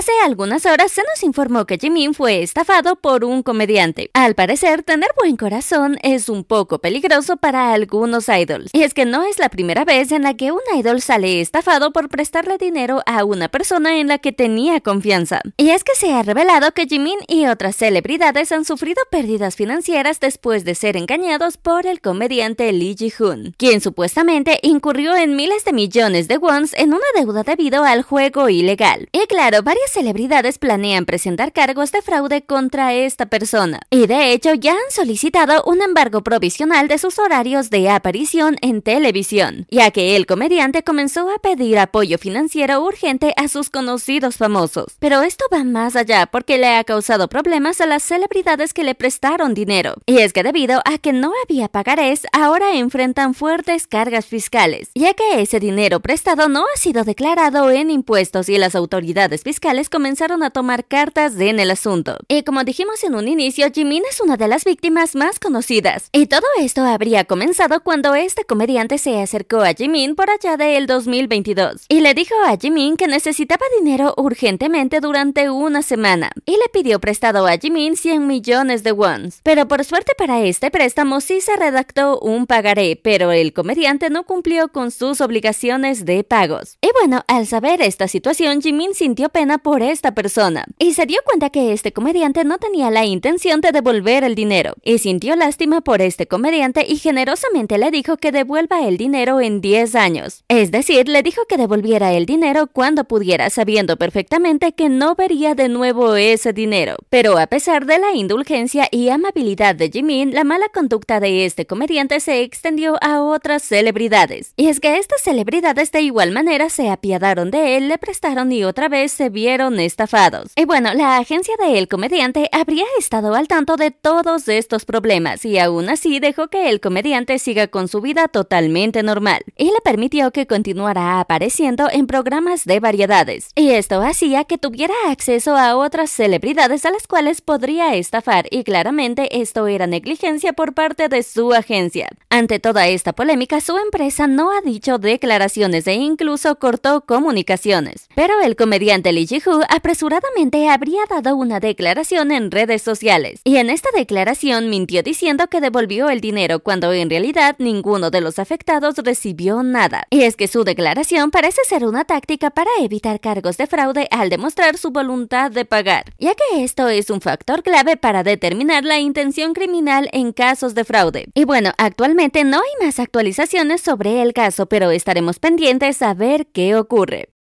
Hace algunas horas se nos informó que Jimin fue estafado por un comediante. Al parecer, tener buen corazón es un poco peligroso para algunos idols. Y es que no es la primera vez en la que un idol sale estafado por prestarle dinero a una persona en la que tenía confianza. Y es que se ha revelado que Jimin y otras celebridades han sufrido pérdidas financieras después de ser engañados por el comediante Lee Ji-hoon, quien supuestamente incurrió en miles de millones de wons en una deuda debido al juego ilegal. Y claro, varias celebridades planean presentar cargos de fraude contra esta persona y de hecho ya han solicitado un embargo provisional de sus horarios de aparición en televisión, ya que el comediante comenzó a pedir apoyo financiero urgente a sus conocidos famosos. Pero esto va más allá porque le ha causado problemas a las celebridades que le prestaron dinero. Y es que debido a que no había pagarés, ahora enfrentan fuertes cargas fiscales, ya que ese dinero prestado no ha sido declarado en impuestos y las autoridades fiscales comenzaron a tomar cartas en el asunto. Y como dijimos en un inicio, Jimin es una de las víctimas más conocidas. Y todo esto habría comenzado cuando este comediante se acercó a Jimin por allá del 2022 y le dijo a Jimin que necesitaba dinero urgentemente durante una semana y le pidió prestado a Jimin 100 millones de wons. Pero por suerte para este préstamo sí se redactó un pagaré, pero el comediante no cumplió con sus obligaciones de pagos. Y bueno, al saber esta situación, Jimin sintió pena por esta persona, y se dio cuenta que este comediante no tenía la intención de devolver el dinero, y sintió lástima por este comediante y generosamente le dijo que devuelva el dinero en 10 años. Es decir, le dijo que devolviera el dinero cuando pudiera, sabiendo perfectamente que no vería de nuevo ese dinero. Pero a pesar de la indulgencia y amabilidad de Jimin, la mala conducta de este comediante se extendió a otras celebridades. Y es que estas celebridades de igual manera se apiadaron de él, le prestaron y otra vez se vieron estafados. Y bueno, la agencia del comediante habría estado al tanto de todos estos problemas y aún así dejó que el comediante siga con su vida totalmente normal y le permitió que continuara apareciendo en programas de variedades. Y esto hacía que tuviera acceso a otras celebridades a las cuales podría estafar y claramente esto era negligencia por parte de su agencia. Ante toda esta polémica, su empresa no ha dicho declaraciones e incluso cortó comunicaciones. Pero el comediante Lee Hu apresuradamente habría dado una declaración en redes sociales, y en esta declaración mintió diciendo que devolvió el dinero cuando en realidad ninguno de los afectados recibió nada. Y es que su declaración parece ser una táctica para evitar cargos de fraude al demostrar su voluntad de pagar, ya que esto es un factor clave para determinar la intención criminal en casos de fraude. Y bueno, actualmente no hay más actualizaciones sobre el caso, pero estaremos pendientes a ver qué ocurre.